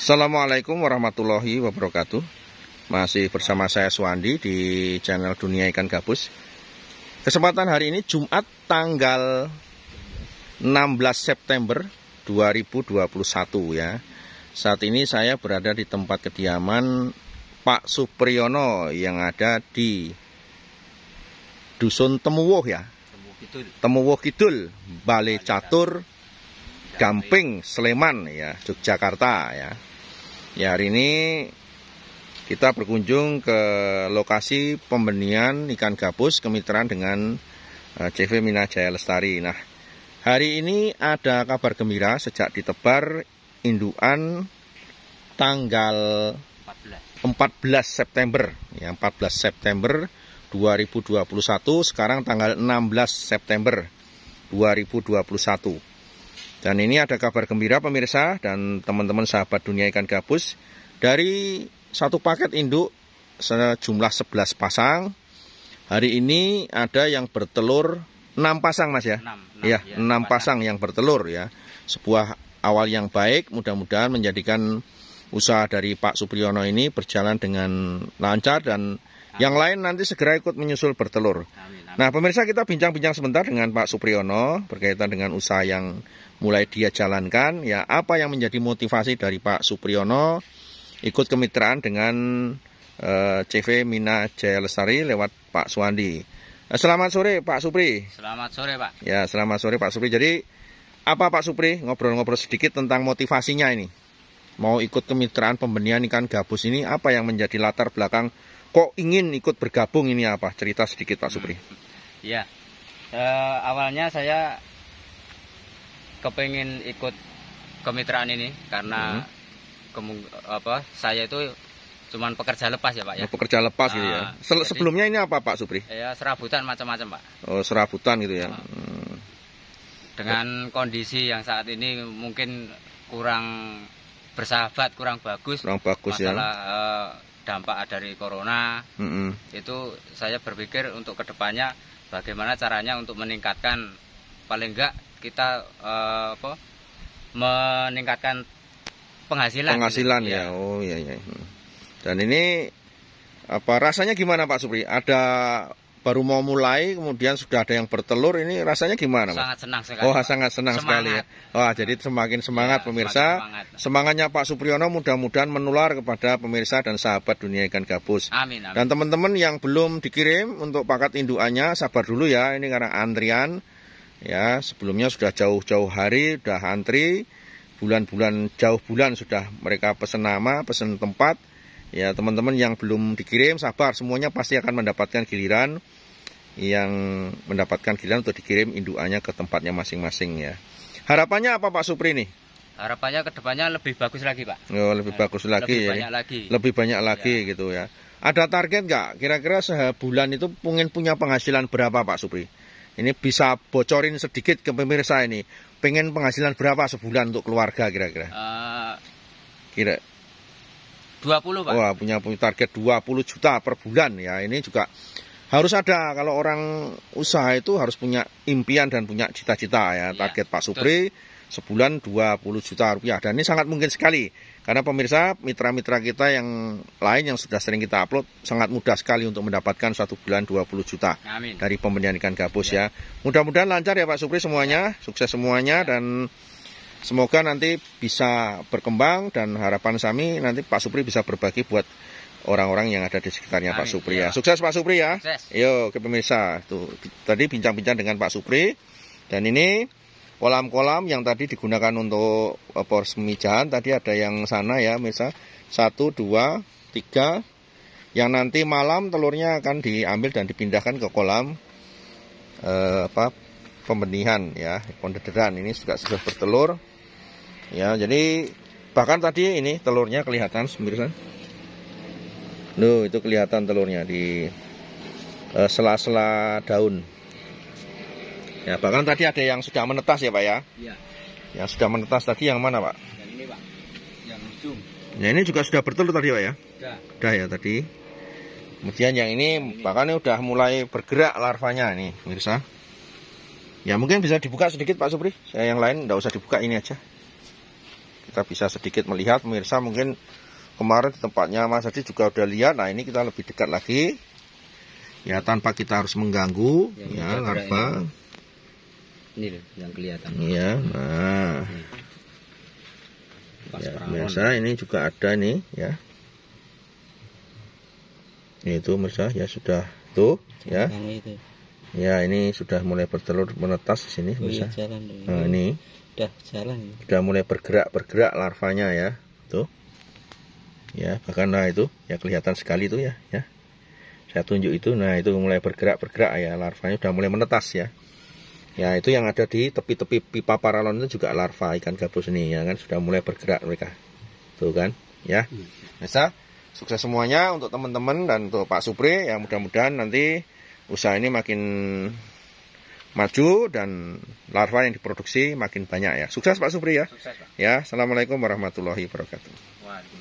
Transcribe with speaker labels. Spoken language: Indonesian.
Speaker 1: Assalamualaikum warahmatullahi wabarakatuh Masih bersama saya Suwandi di channel Dunia Ikan Gabus Kesempatan hari ini Jumat tanggal 16 September 2021 ya Saat ini saya berada di tempat kediaman Pak Supriyono yang ada di Dusun Temuwoh ya Temuwoh Kidul, Bale Catur, Gamping, Sleman ya, Yogyakarta ya. Ya hari ini kita berkunjung ke lokasi pembenihan ikan gabus kemitraan dengan CV eh, Minajaya Lestari. Nah, hari ini ada kabar gembira sejak ditebar induan tanggal 14, 14 September ya 14 September 2021 sekarang tanggal 16 September 2021. Dan ini ada kabar gembira pemirsa dan teman-teman sahabat dunia ikan gabus. Dari satu paket induk sejumlah 11 pasang. Hari ini ada yang bertelur 6 pasang mas ya? 6, 6 ya, ya, 6 pasang, yang bertelur ya. Sebuah awal yang baik mudah-mudahan menjadikan usaha dari Pak Supriyono ini berjalan dengan lancar dan Amin. yang lain nanti segera ikut menyusul bertelur. Amin, amin. Nah, pemirsa kita bincang-bincang sebentar dengan Pak Supriyono berkaitan dengan usaha yang mulai dia jalankan ya apa yang menjadi motivasi dari Pak Supriyono ikut kemitraan dengan eh, CV Mina Jaya Lestari lewat Pak Suwandi. Eh, selamat sore Pak Supri. Selamat sore Pak. Ya selamat sore Pak Supri. Jadi apa Pak Supri ngobrol-ngobrol sedikit tentang motivasinya ini? Mau ikut kemitraan pembenihan ikan gabus ini apa yang menjadi latar belakang kok ingin ikut bergabung ini apa? Cerita sedikit Pak Supri. Hmm. Ya, eh, awalnya saya kepengen ikut kemitraan ini karena hmm. apa saya itu cuman pekerja lepas ya pak ya. Oh, pekerja lepas nah, gitu ya. Ah, Se jadi, sebelumnya ini apa pak Supri? Ya serabutan macam-macam pak. Oh serabutan gitu ya. Ah. Hmm. Dengan oh. kondisi yang saat ini mungkin kurang bersahabat, kurang bagus. Kurang bagus ya. masalah, ya. Uh, dampak dari corona mm -hmm. itu saya berpikir untuk kedepannya bagaimana caranya untuk meningkatkan paling enggak kita uh, apa meningkatkan penghasilan penghasilan gitu. ya. ya oh iya iya dan ini apa rasanya gimana Pak Supri ada baru mau mulai kemudian sudah ada yang bertelur ini rasanya gimana Pak? sangat senang sekali oh Pak. sangat senang semangat. sekali ya wah jadi semakin semangat ya, pemirsa semangat. semangatnya Pak Supriyono mudah-mudahan menular kepada pemirsa dan sahabat dunia ikan gabus amin, amin. dan teman-teman yang belum dikirim untuk paket induannya sabar dulu ya ini karena antrian ya sebelumnya sudah jauh-jauh hari sudah antri bulan-bulan jauh bulan sudah mereka pesen nama pesen tempat ya teman-teman yang belum dikirim sabar semuanya pasti akan mendapatkan giliran yang mendapatkan giliran untuk dikirim induannya ke tempatnya masing-masing ya harapannya apa Pak Supri nih harapannya kedepannya lebih bagus lagi Pak oh, lebih bagus lagi lebih ya. banyak lagi lebih banyak lagi ya. gitu ya ada target nggak kira-kira sebulan itu pengen punya penghasilan berapa Pak Supri ini bisa bocorin sedikit ke pemirsa ini. Pengen penghasilan berapa sebulan untuk keluarga kira-kira? Uh, Kira. 20 Pak. Wah, punya, punya target 20 juta per bulan ya. Ini juga harus ada kalau orang usaha itu harus punya impian dan punya cita-cita ya. target iya, Target Pak Supri betul sebulan 20 juta rupiah dan ini sangat mungkin sekali karena pemirsa mitra-mitra kita yang lain yang sudah sering kita upload sangat mudah sekali untuk mendapatkan satu bulan 20 juta Amin. dari pembelian ikan gabus ya, ya. mudah-mudahan lancar ya Pak Supri semuanya ya. sukses semuanya ya. dan semoga nanti bisa berkembang dan harapan kami nanti Pak Supri bisa berbagi buat orang-orang yang ada di sekitarnya Amin. Pak Supri ya. ya. Sukses Pak Supri ya. yuk ke pemirsa. Tuh tadi bincang-bincang dengan Pak Supri dan ini kolam-kolam yang tadi digunakan untuk eh, porsi pemijahan tadi ada yang sana ya misal satu dua tiga yang nanti malam telurnya akan diambil dan dipindahkan ke kolam eh, apa pembenihan ya Pondederan ini juga sudah bertelur ya jadi bahkan tadi ini telurnya kelihatan pemirsa Loh, itu kelihatan telurnya di eh, sela-sela eh, daun Ya, bahkan tadi ada yang sudah menetas ya, Pak ya? Iya. Yang sudah menetas tadi yang mana, Pak? Yang ini, Pak. Yang ujung. Ya, ini juga sudah bertelur tadi, Pak ya? Sudah. Sudah ya tadi. Kemudian yang ini, ini. bahkan ini sudah mulai bergerak larvanya nih, pemirsa. Ya, mungkin bisa dibuka sedikit, Pak Supri. Saya yang lain nggak usah dibuka ini aja. Kita bisa sedikit melihat, pemirsa mungkin kemarin tempatnya Mas Hadi juga udah lihat. Nah, ini kita lebih dekat lagi. Ya, tanpa kita harus mengganggu ya, ya larva. Ini ya. Ini yang kelihatan. Iya, nah. Ya, biasa ini juga ada nih ya. Itu mirsa ya sudah tuh ya. Itu. Ya, ini sudah mulai bertelur menetas di sini, oh, mirsa. Iya, nah, ini. Sudah jalan. Sudah mulai bergerak-bergerak larvanya ya. Tuh. Ya, bahkan nah itu ya kelihatan sekali tuh ya, ya. Saya tunjuk itu, nah itu mulai bergerak-bergerak ya, larvanya sudah mulai menetas ya. Ya itu yang ada di tepi-tepi pipa paralon itu juga larva ikan gabus ini ya kan sudah mulai bergerak mereka. Tuh kan ya. masa hmm. sukses semuanya untuk teman-teman dan untuk Pak Supri ya mudah-mudahan nanti usaha ini makin maju dan larva yang diproduksi makin banyak ya. Sukses Pak Supri ya. Sukses, Pak. Ya, Assalamualaikum warahmatullahi wabarakatuh.